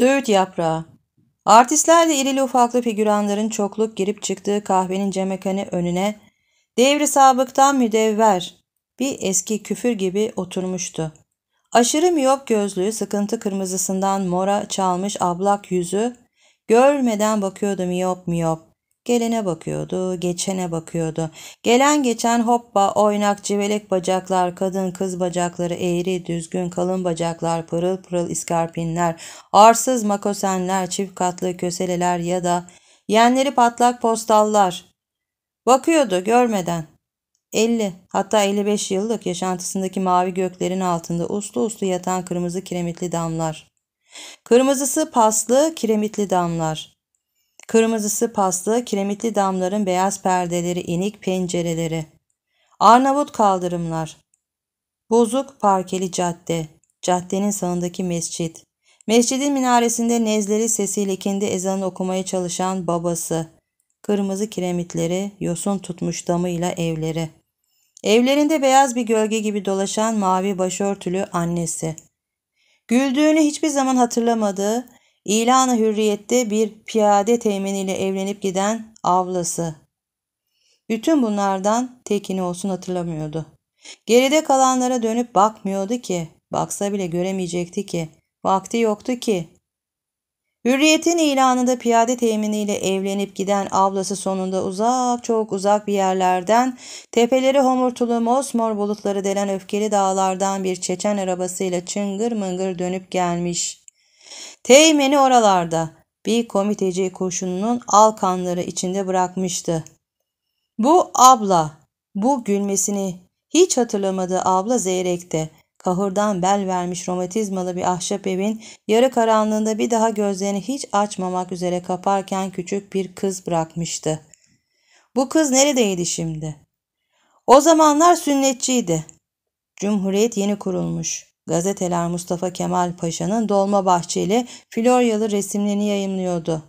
Söğüt yaprağı. Artistlerle irili ufaklı figüranların çokluk girip çıktığı kahvenin cemekani önüne devri sabıktan müdevver bir eski küfür gibi oturmuştu. Aşırı miyop gözlüğü sıkıntı kırmızısından mora çalmış ablak yüzü görmeden bakıyordu miyop miyop. Gelene bakıyordu, geçene bakıyordu. Gelen geçen hoppa, oynak, civelek bacaklar, kadın kız bacakları, eğri, düzgün, kalın bacaklar, pırıl pırıl iskarpinler, arsız makosenler, çift katlı köseleler ya da yenleri patlak postallar. Bakıyordu görmeden. 50 hatta 55 yıllık yaşantısındaki mavi göklerin altında uslu uslu yatan kırmızı kiremitli damlar. Kırmızısı paslı kiremitli damlar. Kırmızısı paslı, kiremitli damların beyaz perdeleri, inik pencereleri. Arnavut kaldırımlar. Bozuk parkeli cadde. Caddenin sağındaki mescit. Mescidin minaresinde nezleri sesiyle kendi ezanını okumaya çalışan babası. Kırmızı kiremitleri, yosun tutmuş damıyla evleri. Evlerinde beyaz bir gölge gibi dolaşan mavi başörtülü annesi. Güldüğünü hiçbir zaman hatırlamadığı, İlanı hürriyette bir piyade teminiyle evlenip giden avlası. Bütün bunlardan tekini olsun hatırlamıyordu. Geride kalanlara dönüp bakmıyordu ki, baksa bile göremeyecekti ki, vakti yoktu ki. Hürriyetin ilanında piyade teminiyle evlenip giden avlası sonunda uzak çok uzak bir yerlerden tepeleri homurtulu mosmor bulutları delen öfkeli dağlardan bir Çeçen arabasıyla çıngır mıngır dönüp gelmiş. Teğmeni oralarda bir komiteci kurşununun alkanları içinde bırakmıştı. Bu abla, bu gülmesini hiç hatırlamadığı abla Zeyrek'te. Kahırdan bel vermiş romatizmalı bir ahşap evin yarı karanlığında bir daha gözlerini hiç açmamak üzere kaparken küçük bir kız bırakmıştı. Bu kız neredeydi şimdi? O zamanlar sünnetçiydi. Cumhuriyet yeni kurulmuş. Gazeteler Mustafa Kemal Paşa'nın Dolmabahçeli Floryalı resimlerini yayımlıyordu.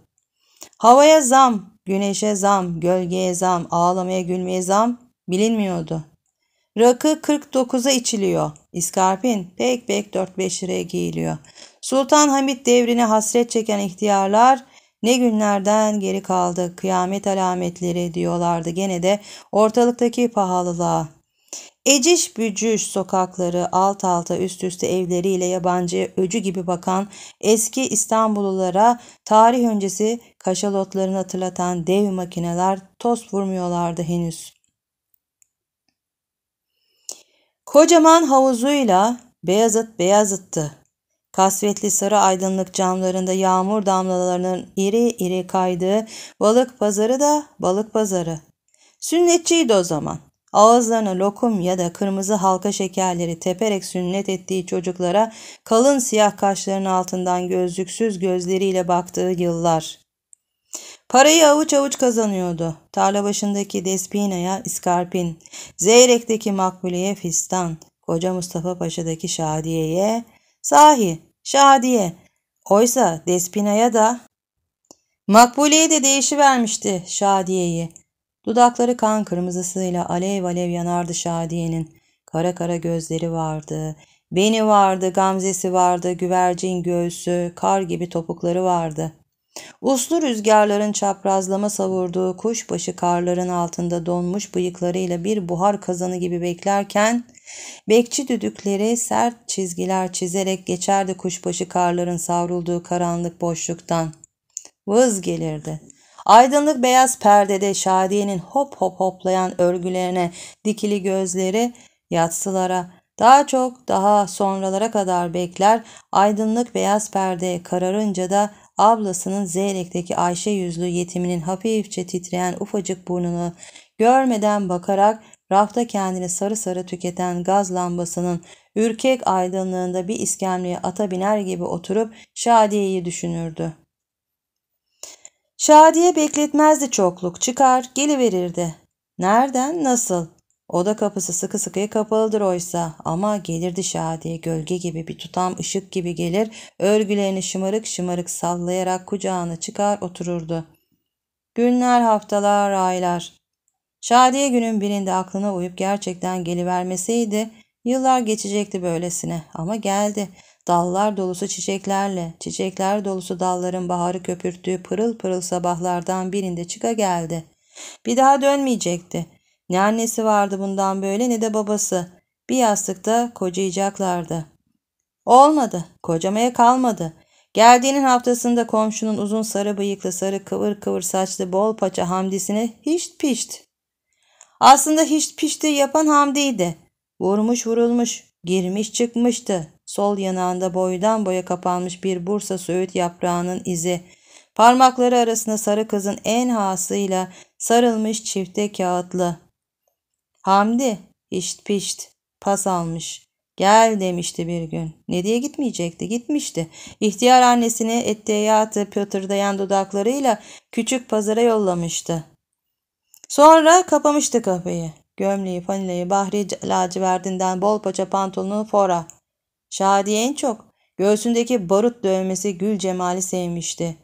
Havaya zam, güneşe zam, gölgeye zam, ağlamaya gülmeye zam bilinmiyordu. Rakı 49'a içiliyor. İskarpin pek pek 4-5 liraya giyiliyor. Sultan Hamit devrine hasret çeken ihtiyarlar ne günlerden geri kaldı kıyamet alametleri diyorlardı gene de ortalıktaki pahalılığa. Eciş bücüş sokakları alt alta üst üste evleriyle yabancı öcü gibi bakan eski İstanbullulara tarih öncesi kaşalotlarını hatırlatan dev makineler toz vurmuyorlardı henüz. Kocaman havuzuyla Beyazıt beyazıttı. Kasvetli sarı aydınlık camlarında yağmur damlalarının iri iri kaydığı balık pazarı da balık pazarı. Sünnetçiydi o zaman. Ağızlarına lokum ya da kırmızı halka şekerleri teperek sünnet ettiği çocuklara kalın siyah kaşlarının altından gözlüksüz gözleriyle baktığı yıllar. Parayı avuç avuç kazanıyordu. Tarla başındaki Despina'ya iskarpin, Zeyrek'teki Makbule'ye fistan, Koca Mustafa Paşa'daki Şadiye'ye, sahi Şadiye, oysa Despina'ya da Makbule'ye de değişivermişti Şadiye'yi. Dudakları kan kırmızısıyla alev alev yanardı Şadiye'nin. Kara kara gözleri vardı. Beni vardı, gamzesi vardı, güvercin göğsü, kar gibi topukları vardı. Uslu rüzgarların çaprazlama savurduğu kuşbaşı karların altında donmuş bıyıklarıyla bir buhar kazanı gibi beklerken, bekçi düdükleri sert çizgiler çizerek geçerdi kuşbaşı karların savrulduğu karanlık boşluktan. Vız gelirdi. Aydınlık beyaz perdede Şadiye'nin hop hop hoplayan örgülerine dikili gözleri yatsılara daha çok daha sonralara kadar bekler aydınlık beyaz perde kararınca da ablasının Zeyrek'teki Ayşe yüzlü yetiminin hafifçe titreyen ufacık burnunu görmeden bakarak rafta kendini sarı sarı tüketen gaz lambasının ürkek aydınlığında bir iskemleye ata biner gibi oturup Şadiye'yi düşünürdü. Şadiye bekletmezdi çokluk. Çıkar geliverirdi. Nereden nasıl? Oda kapısı sıkı sıkıya kapalıdır oysa ama gelirdi Şadiye gölge gibi bir tutam ışık gibi gelir örgülerini şımarık şımarık sallayarak kucağına çıkar otururdu. Günler haftalar aylar. Şadiye günün birinde aklına uyup gerçekten gelivermeseydi yıllar geçecekti böylesine ama geldi. Dallar dolusu çiçeklerle, çiçekler dolusu dalların baharı köpürttüğü pırıl pırıl sabahlardan birinde çıka geldi. Bir daha dönmeyecekti. Ne annesi vardı bundan böyle ne de babası. Bir yastıkta kocayacaklardı. Olmadı, kocamaya kalmadı. Geldiğinin haftasında komşunun uzun sarı bıyıklı, sarı kıvır kıvır saçlı bol paça Hamdisine hiç pişt. Aslında hiç pişti yapan Hamdi'ydi. Vurmuş vurulmuş, girmiş çıkmıştı sol yanağında boydan boya kapanmış bir Bursa söğüt yaprağının izi. Parmakları arasında sarı kızın en hasıyla sarılmış çifte kağıtlı. Hamdi, işt pişt, pas almış. Gel demişti bir gün. Ne diye gitmeyecekti? Gitmişti. İhtiyar annesini etteyatı pötürdeyen dudaklarıyla küçük pazara yollamıştı. Sonra kapamıştı kafayı. Gömleği, fanileyi, bahri lacivertinden bol paça pantolonu fora. Şadiye en çok göğsündeki barut dövmesi gül cemali sevmişti.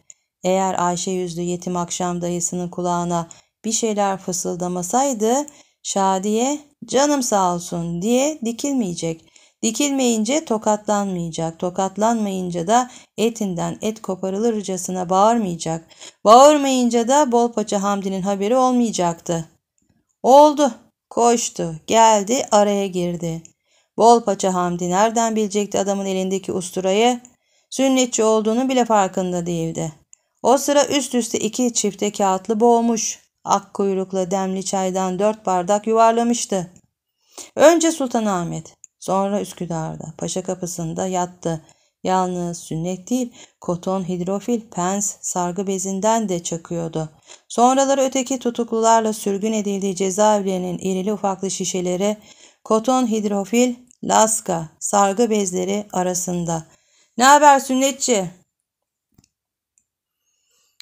Eğer Ayşe yüzlü yetim akşam dayısının kulağına bir şeyler fısıldamasaydı Şadiye canım sağ olsun diye dikilmeyecek. Dikilmeyince tokatlanmayacak. Tokatlanmayınca da etinden et koparılırcasına bağırmayacak. Bağırmayınca da bol paça Hamdi'nin haberi olmayacaktı. Oldu. Koştu, geldi, araya girdi. Bol paça Hamdi nereden bilecekti adamın elindeki usturayı? Sünnetçi olduğunu bile farkında değildi. O sıra üst üste iki çifte kağıtlı boğmuş. Ak kuyrukla demli çaydan dört bardak yuvarlamıştı. Önce Sultanahmet, sonra Üsküdar'da, Paşa kapısında yattı. Yalnız sünnet değil, koton, hidrofil, pens, sargı bezinden de çakıyordu. Sonraları öteki tutuklularla sürgün edildiği cezaevlerinin irili ufaklı şişeleri, koton, hidrofil, laska, sargı bezleri arasında. Ne haber sünnetçi?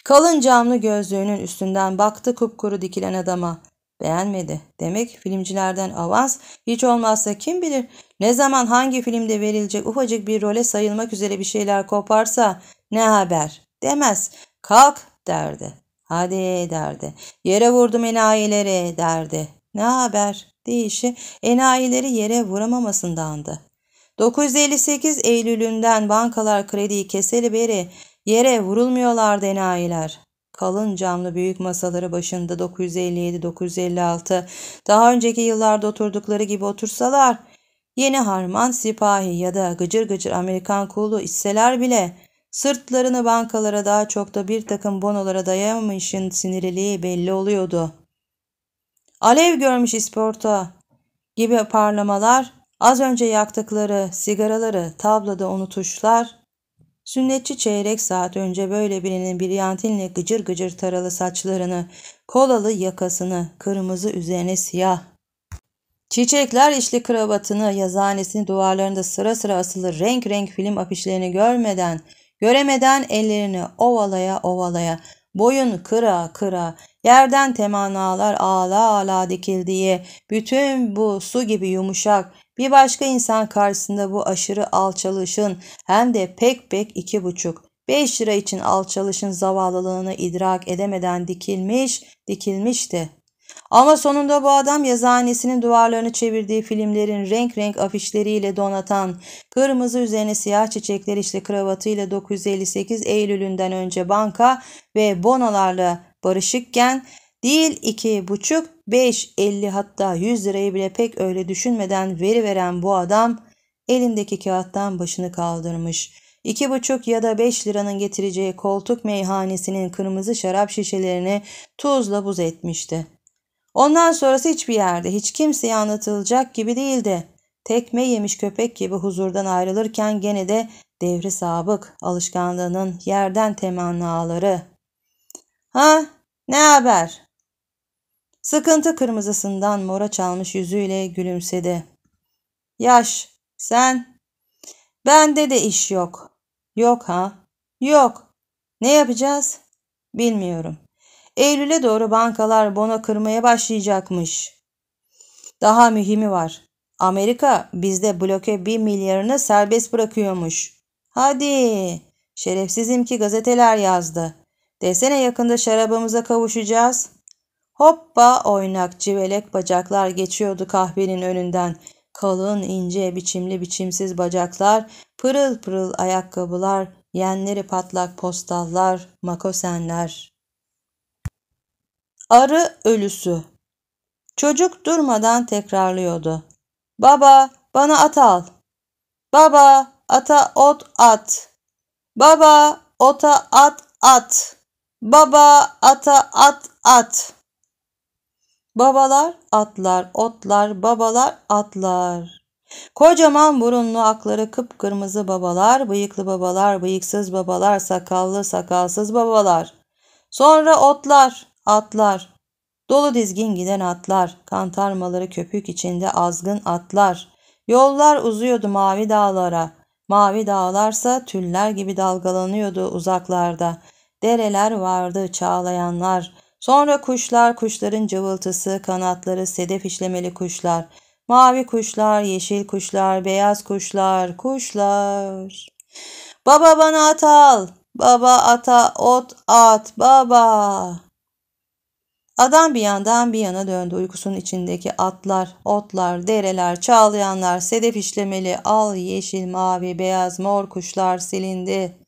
Kalın camlı gözlüğünün üstünden baktı kupkuru dikilen adama. Beğenmedi. Demek filmcilerden avans hiç olmazsa kim bilir ne zaman hangi filmde verilecek ufacık bir role sayılmak üzere bir şeyler koparsa ne haber demez. Kalk derdi. Hadi derdi. Yere vurdum enayileri derdi. Ne haber deyişi enayileri yere vuramamasındandı. 958 Eylül'ünden bankalar krediyi keseli beri yere vurulmuyorlardı enayiler. Kalın camlı büyük masaları başında 957-956 daha önceki yıllarda oturdukları gibi otursalar yeni harman sipahi ya da gıcır gıcır Amerikan kulu içseler bile sırtlarını bankalara daha çok da bir takım bonolara dayamamışın siniriliği belli oluyordu.'' alev görmüş isporta gibi parlamalar, az önce yaktıkları sigaraları tabloda unutuşlar, sünnetçi çeyrek saat önce böyle birinin brilyantinle gıcır gıcır taralı saçlarını, kolalı yakasını, kırmızı üzerine siyah Çiçekler işli kravatını, yazanesini duvarlarında sıra sıra asılı renk renk film afişlerini görmeden, göremeden ellerini ovalaya ovalaya, boyun kıra kıra, Yerden temanalar ağla ağla dikildiği, bütün bu su gibi yumuşak, bir başka insan karşısında bu aşırı alçalışın hem de pek pek iki buçuk, beş lira için alçalışın zavallılığını idrak edemeden dikilmiş, dikilmişti. Ama sonunda bu adam yazıhanesinin duvarlarını çevirdiği filmlerin renk renk afişleriyle donatan, kırmızı üzerine siyah çiçekler işli kravatıyla 958 Eylül'ünden önce banka ve bonolarla barışıkken değil 2,5, 5, 50 hatta 100 lirayı bile pek öyle düşünmeden veri veren bu adam elindeki kağıttan başını kaldırmış. 2,5 ya da 5 liranın getireceği koltuk meyhanesinin kırmızı şarap şişelerini tuzla buz etmişti. Ondan sonrası hiçbir yerde hiç kimseye anlatılacak gibi değildi. Tekme yemiş köpek gibi huzurdan ayrılırken gene de devri sabık alışkanlığının yerden temannaları. Ha ne haber? Sıkıntı kırmızısından mora çalmış yüzüyle gülümsedi. Yaş, sen? Bende de iş yok. Yok ha? Yok. Ne yapacağız? Bilmiyorum. Eylül'e doğru bankalar bono kırmaya başlayacakmış. Daha mühimi var. Amerika bizde bloke bir milyarını serbest bırakıyormuş. Hadi. Şerefsizim ki gazeteler yazdı. Desene yakında şarabımıza kavuşacağız. Hoppa oynak civelek bacaklar geçiyordu kahvenin önünden. Kalın, ince, biçimli, biçimsiz bacaklar, pırıl pırıl ayakkabılar, yenleri patlak postallar, makosenler. Arı ölüsü. Çocuk durmadan tekrarlıyordu. Baba, bana at al. Baba, ata ot at. Baba, ota at at. Baba ata at at. Babalar atlar, otlar, babalar atlar. Kocaman burunlu akları kıpkırmızı babalar, bıyıklı babalar, bıyıksız babalar, sakallı sakalsız babalar. Sonra otlar, atlar. Dolu dizgin giden atlar, kantarmaları köpük içinde azgın atlar. Yollar uzuyordu mavi dağlara. Mavi dağlarsa tüller gibi dalgalanıyordu uzaklarda. Dereler vardı çağlayanlar. Sonra kuşlar, kuşların cıvıltısı, kanatları sedef işlemeli kuşlar. Mavi kuşlar, yeşil kuşlar, beyaz kuşlar, kuşlar. Baba bana at al. Baba ata ot at baba. Adam bir yandan bir yana döndü. uykusun içindeki atlar, otlar, dereler, çağlayanlar, sedef işlemeli, al, yeşil, mavi, beyaz, mor kuşlar silindi.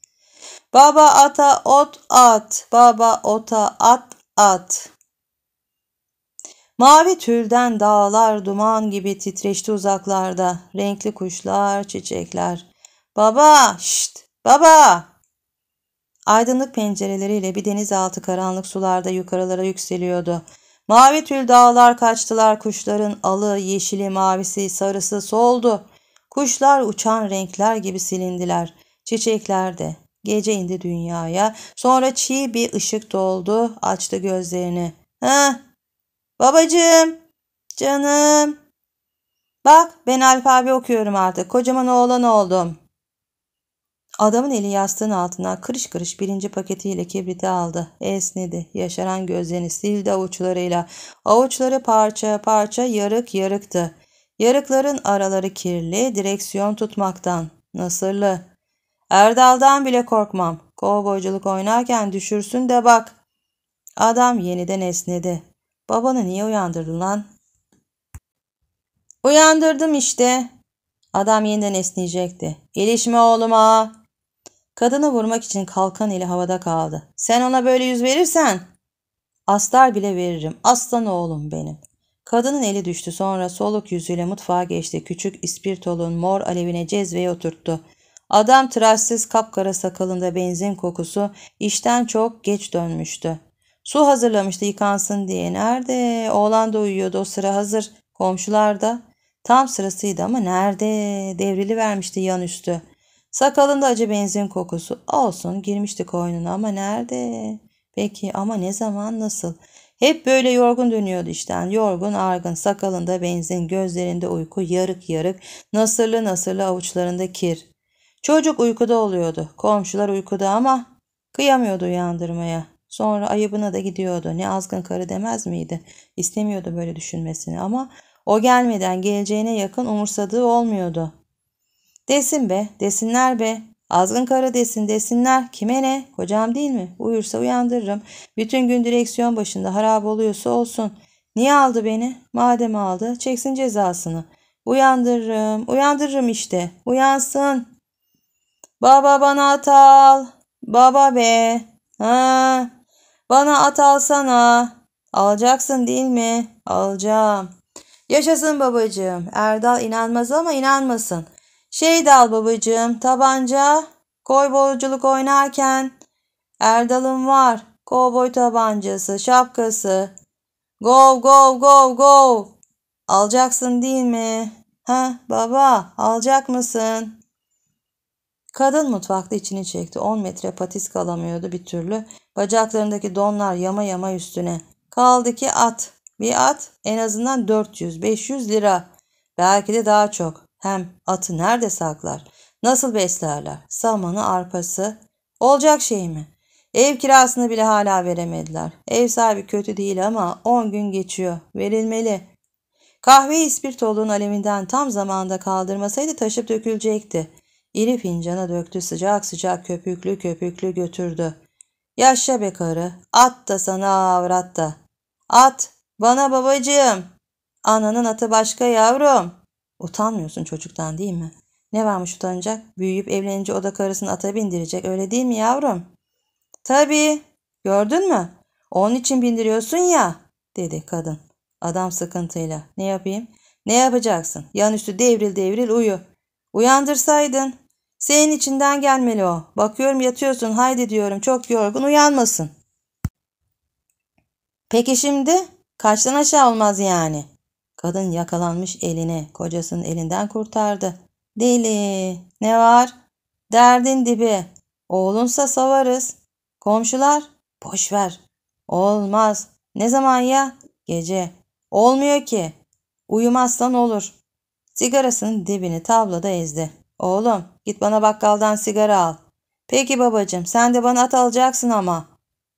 Baba ata ot at. Baba ota at at. Mavi tülden dağlar duman gibi titreşti uzaklarda. Renkli kuşlar, çiçekler. Baba, şşt, baba. Aydınlık pencereleriyle bir denizaltı karanlık sularda yukarılara yükseliyordu. Mavi tül dağlar kaçtılar kuşların alı, yeşili, mavisi, sarısı soldu. Kuşlar uçan renkler gibi silindiler. Çiçekler de, Gece indi dünyaya. Sonra çiğ bir ışık doldu. Açtı gözlerini. Ha, babacığım, canım. Bak ben alfabe okuyorum artık. Kocaman oğlan oldum. Adamın eli yastığın altına kırış kırış birinci paketiyle kibriti aldı. Esnedi. Yaşaran gözlerini sildi avuçlarıyla. Avuçları parça parça yarık yarıktı. Yarıkların araları kirli direksiyon tutmaktan. Nasırlı. Erdal'dan bile korkmam. Kovboyculuk oynarken düşürsün de bak. Adam yeniden esnedi. Babanı niye uyandırdın lan? Uyandırdım işte. Adam yeniden esneyecekti. Gelişme oğluma. Kadını vurmak için kalkan ile havada kaldı. Sen ona böyle yüz verirsen. Aslar bile veririm. Aslan oğlum benim. Kadının eli düştü sonra soluk yüzüyle mutfağa geçti. Küçük ispirtolun mor alevine cezveye oturttu. Adam tıraşsız kapkara sakalında benzin kokusu işten çok geç dönmüştü. Su hazırlamıştı yıkansın diye. Nerede? Oğlan da uyuyordu o sıra hazır. Komşular da. Tam sırasıydı ama nerede? Devrili vermişti yan üstü. Sakalında acı benzin kokusu. Olsun girmişti koynuna ama nerede? Peki ama ne zaman nasıl? Hep böyle yorgun dönüyordu işten. Yorgun, argın, sakalında benzin, gözlerinde uyku, yarık yarık, nasırlı nasırlı avuçlarında kir. Çocuk uykuda oluyordu. Komşular uykuda ama kıyamıyordu uyandırmaya. Sonra ayıbına da gidiyordu. Ne azgın karı demez miydi? İstemiyordu böyle düşünmesini ama o gelmeden geleceğine yakın umursadığı olmuyordu. Desin be, desinler be. Azgın karı desin desinler. Kime ne? Kocam değil mi? Uyursa uyandırırım. Bütün gün direksiyon başında harap oluyorsa olsun. Niye aldı beni? Madem aldı çeksin cezasını. Uyandırırım, uyandırırım işte. Uyansın. Baba bana atal, Baba be. Ha. Bana atalsana, Alacaksın değil mi? Alacağım. Yaşasın babacığım. Erdal inanmaz ama inanmasın. Şey de babacığım. Tabanca. Koybolculuk oynarken. Erdal'ın var. Kovboy tabancası, şapkası. Go go go go. Alacaksın değil mi? Ha baba alacak mısın? Kadın mutfakta içini çekti. 10 metre patiska alamıyordu bir türlü. Bacaklarındaki donlar yama yama üstüne. Kaldı ki at. Bir at en azından 400-500 lira. Belki de daha çok. Hem atı nerede saklar? Nasıl beslerler? Samanı, arpası. Olacak şey mi? Ev kirasını bile hala veremediler. Ev sahibi kötü değil ama 10 gün geçiyor. Verilmeli. Kahve ispirtolun aleminden tam zamanda kaldırmasaydı taşıp dökülecekti. İri fincana döktü sıcak sıcak köpüklü köpüklü götürdü. Yaşa be karı, at da sana avrat da. At, bana babacığım. Ananın atı başka yavrum. Utanmıyorsun çocuktan değil mi? Ne varmış utanacak? Büyüyüp evlenince o da karısını ata bindirecek öyle değil mi yavrum? Tabii. Gördün mü? Onun için bindiriyorsun ya dedi kadın. Adam sıkıntıyla. Ne yapayım? Ne yapacaksın? Yan üstü devril devril uyu. Uyandırsaydın. Senin içinden gelmeli o. Bakıyorum yatıyorsun haydi diyorum çok yorgun uyanmasın. Peki şimdi kaçtan aşağı olmaz yani. Kadın yakalanmış elini kocasının elinden kurtardı. Deli ne var? Derdin dibi. Oğlunsa savarız. Komşular boş ver. Olmaz. Ne zaman ya? Gece. Olmuyor ki. Uyumazsan olur. Sigarasının dibini tabloda ezdi. Oğlum Git bana bakkaldan sigara al. Peki babacım sen de bana at alacaksın ama.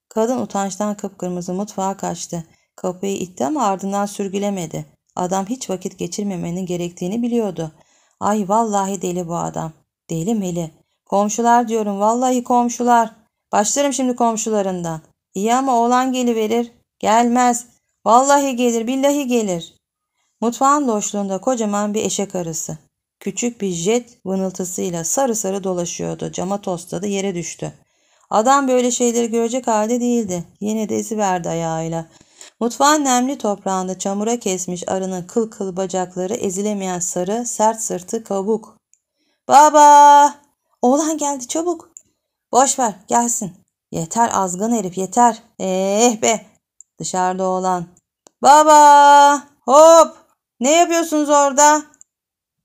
Kadın utançtan kıpkırmızı mutfağa kaçtı. Kapıyı itti ama ardından sürgülemedi. Adam hiç vakit geçirmemenin gerektiğini biliyordu. Ay vallahi deli bu adam. Deli meli. Komşular diyorum vallahi komşular. Başlarım şimdi komşularından. İyi ama oğlan geliverir. Gelmez. Vallahi gelir billahi gelir. Mutfağın loşluğunda kocaman bir eşek arısı. Küçük bir jet vınıltısıyla sarı sarı dolaşıyordu. Cama tosladı yere düştü. Adam böyle şeyleri görecek halde değildi. Yine de verdi ayağıyla. Mutfağın nemli toprağında çamura kesmiş arının kıl kıl bacakları ezilemeyen sarı sert sırtı kabuk. Baba! Oğlan geldi çabuk. Boş ver gelsin. Yeter azgın herif yeter. Eh be! Dışarıda oğlan. Baba! Hop! Ne yapıyorsunuz orada?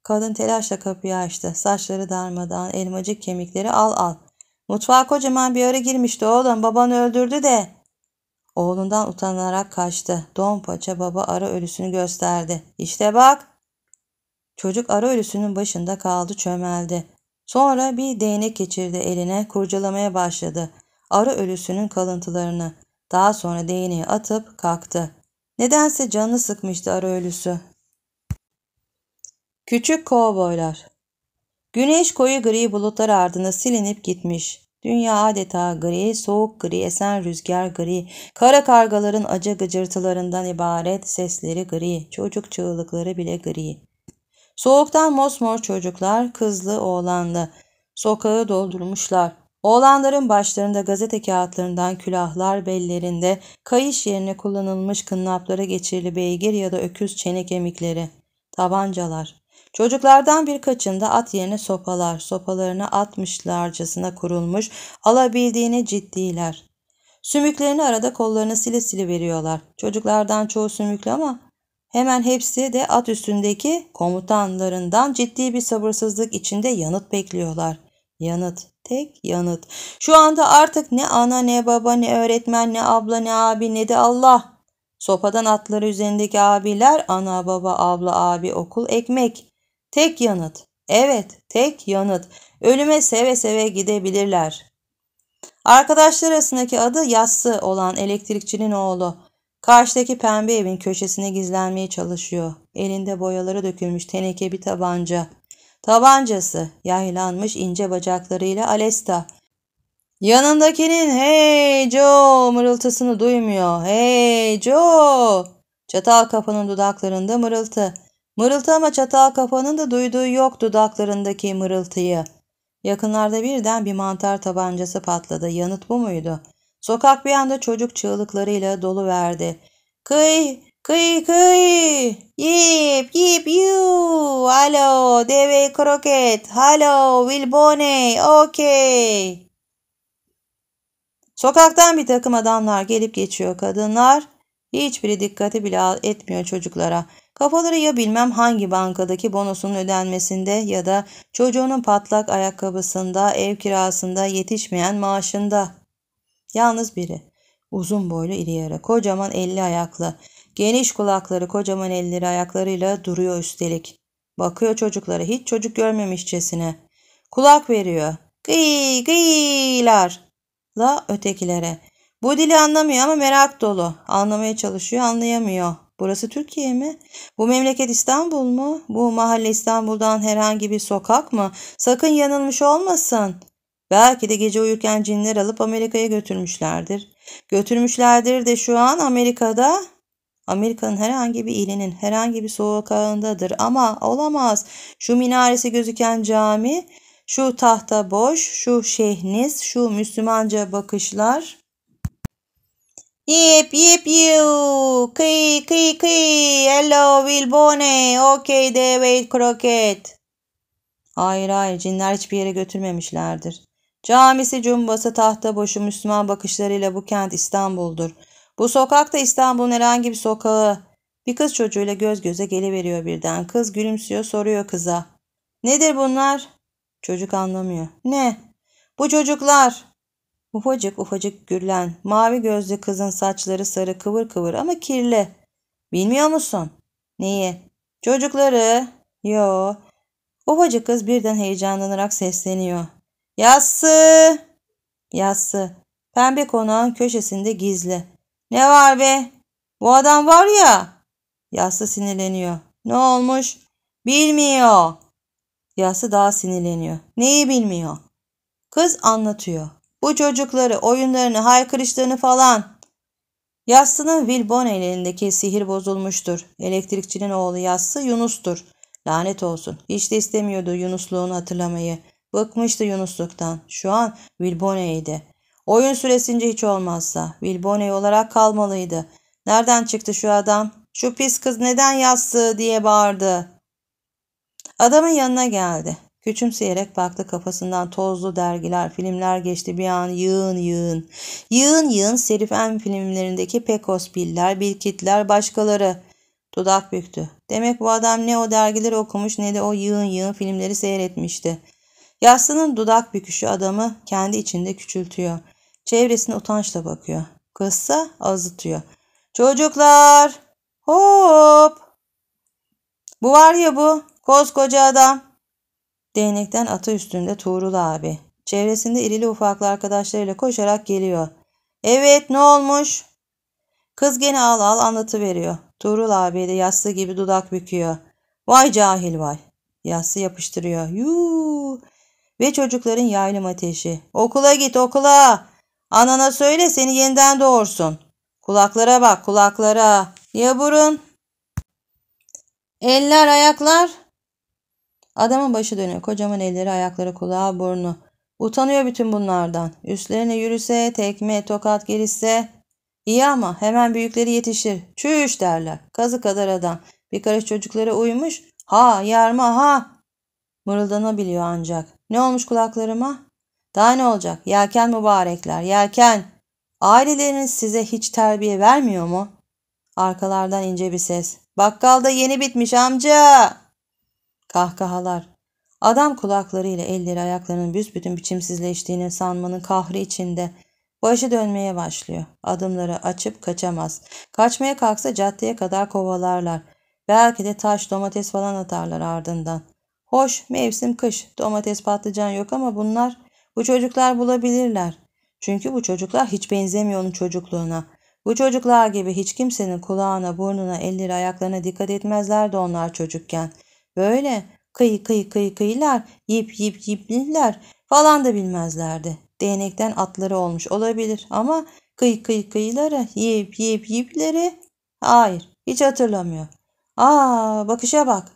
Kadın telaşla kapıyı açtı. Saçları darmadan, elmacık kemikleri al al. Mutfağa kocaman bir ara girmişti oğlum. Baban öldürdü de. Oğlundan utanarak kaçtı. Don paça baba ara ölüsünü gösterdi. İşte bak. Çocuk ara ölüsünün başında kaldı çömeldi. Sonra bir değnek geçirdi eline kurcalamaya başladı. Arı ölüsünün kalıntılarını. Daha sonra değneği atıp kalktı. Nedense canını sıkmıştı arı ölüsü. Küçük kovboylar. Güneş koyu gri bulutlar ardına silinip gitmiş. Dünya adeta gri, soğuk gri, esen rüzgar gri, kara kargaların acı gıcırtılarından ibaret sesleri gri, çocuk çığlıkları bile gri. Soğuktan mosmor çocuklar, kızlı oğlanlı, sokağı doldurmuşlar. Oğlanların başlarında gazete kağıtlarından külahlar bellerinde, kayış yerine kullanılmış kınnaplara geçirili beygir ya da öküz çene kemikleri, tabancalar. Çocuklardan birkaçında at yerine sopalar, sopalarını atmışlarcasına kurulmuş, alabildiğine ciddiler. Sümüklerini arada kollarını sile sile veriyorlar. Çocuklardan çoğu sümüklü ama hemen hepsi de at üstündeki komutanlarından ciddi bir sabırsızlık içinde yanıt bekliyorlar. Yanıt, tek yanıt. Şu anda artık ne ana ne baba ne öğretmen ne abla ne abi ne de Allah. Sopadan atları üzerindeki abiler ana baba abla abi okul ekmek. Tek yanıt. Evet, tek yanıt. Ölüme seve seve gidebilirler. Arkadaşlar arasındaki adı Yassı olan elektrikçinin oğlu. Karşıdaki pembe evin köşesine gizlenmeye çalışıyor. Elinde boyalara dökülmüş teneke bir tabanca. Tabancası yaylanmış ince bacaklarıyla Alesta. Yanındakinin hey Joe mırıltısını duymuyor. Hey Joe! Çatal kapının dudaklarında mırıltı. Mırıltama çatal kafanın da duyduğu yok dudaklarındaki mırıltıyı. Yakınlarda birden bir mantar tabancası patladı. Yanıt bu muydu? Sokak bir anda çocuk çığlıklarıyla dolu verdi. Kıy, kıy, kıy, yip, yip, yu, alo, deve kroket, halo, wilbone, okey. Sokaktan bir takım adamlar gelip geçiyor. Kadınlar hiçbiri dikkati bile etmiyor çocuklara. Kafaları ya bilmem hangi bankadaki bonusunun ödenmesinde ya da çocuğunun patlak ayakkabısında, ev kirasında, yetişmeyen maaşında. Yalnız biri. Uzun boylu iri yarı, kocaman elli ayaklı. Geniş kulakları kocaman elleri ayaklarıyla duruyor üstelik. Bakıyor çocuklara hiç çocuk görmemişçesine. Kulak veriyor. Gıy gıylar. La ötekilere. Bu dili anlamıyor ama merak dolu. Anlamaya çalışıyor anlayamıyor. Burası Türkiye mi? Bu memleket İstanbul mu? Bu mahalle İstanbul'dan herhangi bir sokak mı? Sakın yanılmış olmasın. Belki de gece uyurken cinler alıp Amerika'ya götürmüşlerdir. Götürmüşlerdir de şu an Amerika'da Amerika'nın herhangi bir ilinin herhangi bir sokağındadır ama olamaz. Şu minaresi gözüken cami, şu tahta boş, şu şehniz, şu Müslümanca bakışlar. Yip yip you. Kıy kıy kıy. Hello Wilbone. Okay de wait croquet. Hayır hayır cinler hiçbir yere götürmemişlerdir. Camisi cumbası tahta boşu Müslüman bakışlarıyla bu kent İstanbul'dur. Bu sokak da İstanbul'un herhangi bir sokağı. Bir kız çocuğuyla göz göze geliveriyor birden. Kız gülümsüyor soruyor kıza. Nedir bunlar? Çocuk anlamıyor. Ne? Bu çocuklar. Ufacık ufacık gürlen, mavi gözlü kızın saçları sarı kıvır kıvır ama kirli. Bilmiyor musun? Neyi? Çocukları. Yo. Ufacık kız birden heyecanlanarak sesleniyor. Yassı. Yassı. Pembe konağın köşesinde gizli. Ne var be? Bu adam var ya. Yassı sinirleniyor. Ne olmuş? Bilmiyor. Yassı daha sinirleniyor. Neyi bilmiyor? Kız anlatıyor. Bu çocukları, oyunlarını, haykırışlarını falan. Yassı'nın Wilbon elindeki sihir bozulmuştur. Elektrikçinin oğlu Yassı Yunus'tur. Lanet olsun. Hiç de istemiyordu Yunusluğunu hatırlamayı. Bıkmıştı Yunusluktan. Şu an Wilbone'ydi. Oyun süresince hiç olmazsa. Wilbone olarak kalmalıydı. Nereden çıktı şu adam? Şu pis kız neden yassı diye bağırdı. Adamın yanına geldi. Küçümseyerek baktı kafasından tozlu dergiler, filmler geçti bir an yığın yığın. Yığın yığın Serifen filmlerindeki Pekospiller, Bilkitler, başkaları. Dudak büktü. Demek bu adam ne o dergileri okumuş ne de o yığın yığın filmleri seyretmişti. Yastının dudak büküşü adamı kendi içinde küçültüyor. Çevresine utançla bakıyor. Kızsa azıtıyor. Çocuklar! Hop! Bu var ya bu. Koskoca adam. Değnekten atı üstünde Tuğrul abi. Çevresinde irili ufaklı arkadaşlarıyla koşarak geliyor. Evet ne olmuş? Kız gene al al anlatı veriyor. Tuğrul abi de yassı gibi dudak büküyor. Vay cahil vay. Yassı yapıştırıyor. Yuu. Ve çocukların yaylım ateşi. Okula git okula. Anana söyle seni yeniden doğursun. Kulaklara bak kulaklara. Ya burun? Eller ayaklar. Adamın başı dönüyor. Kocaman elleri, ayakları, kulağı, burnu. Utanıyor bütün bunlardan. Üstlerine yürüse, tekme, tokat gelirse. İyi ama hemen büyükleri yetişir. Çüş derler. Kazı kadar adam. Bir karış çocuklara uymuş. Ha, yarma, ha. Mırıldanabiliyor ancak. Ne olmuş kulaklarıma? Daha ne olacak? Yelken mübarekler, yelken. Aileleriniz size hiç terbiye vermiyor mu? Arkalardan ince bir ses. Bakkalda yeni bitmiş amca. Kahkahalar. Adam kulaklarıyla elleri ayaklarının büsbütün biçimsizleştiğini sanmanın kahri içinde Başı dönmeye başlıyor. Adımları açıp kaçamaz. Kaçmaya kalksa caddeye kadar kovalarlar. Belki de taş domates falan atarlar ardından. Hoş mevsim kış domates patlıcan yok ama bunlar bu çocuklar bulabilirler. Çünkü bu çocuklar hiç benzemiyor onun çocukluğuna. Bu çocuklar gibi hiç kimsenin kulağına, burnuna, elleri, ayaklarına dikkat etmezlerdi onlar çocukken. Böyle kıyı kıyı kıyı kıyılar, yip yip yipler falan da bilmezlerdi. Değnekten atları olmuş olabilir ama kıyı kıyı kıyıları, yip yip yipleri hayır hiç hatırlamıyor. Aa bakışa bak.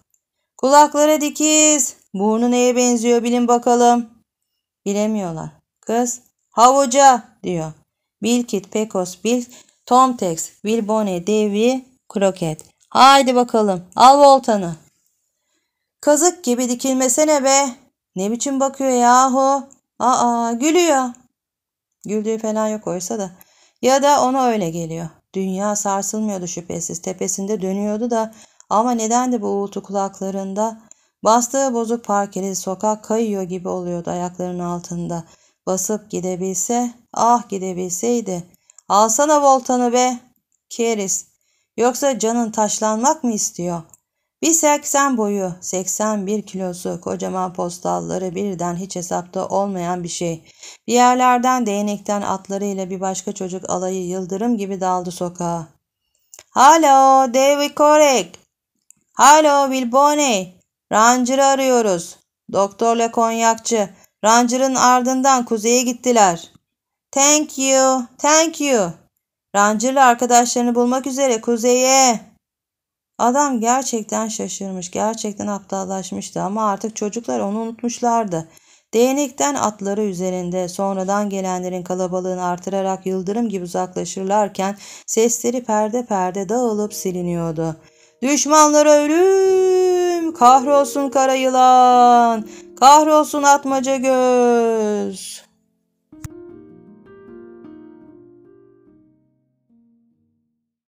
Kulakları dikiz. Burnu neye benziyor bilin bakalım. Bilemiyorlar. Kız havuca diyor. Bilkit, Pekos, Bil, Tomtex, Bilbone, Devi, Kroket. Haydi bakalım al voltanı. Kazık gibi dikilmesene be. Ne biçim bakıyor yahu. Aa gülüyor. Güldüğü falan yok oysa da. Ya da ona öyle geliyor. Dünya sarsılmıyordu şüphesiz. Tepesinde dönüyordu da ama neden de bu uğultu kulaklarında? Bastığı bozuk parkeli sokak kayıyor gibi oluyordu ayaklarının altında. Basıp gidebilse, ah gidebilseydi. Alsana voltanı be. Keris. Yoksa canın taşlanmak mı istiyor? Bir 80 boyu, 81 kilosu, kocaman postalları birden hiç hesapta olmayan bir şey. Bir yerlerden değnekten atlarıyla bir başka çocuk alayı yıldırım gibi daldı sokağa. Halo David Korek. Halo Bilbone. Ranger'ı arıyoruz. Doktorla konyakçı. Ranger'ın ardından kuzeye gittiler. Thank you, thank you. Ranger'la arkadaşlarını bulmak üzere kuzeye. Adam gerçekten şaşırmış, gerçekten aptallaşmıştı ama artık çocuklar onu unutmuşlardı. Değnekten atları üzerinde sonradan gelenlerin kalabalığını artırarak yıldırım gibi uzaklaşırlarken sesleri perde perde dağılıp siliniyordu. Düşmanlara ölüm! Kahrolsun kara yılan! Kahrolsun atmaca göz!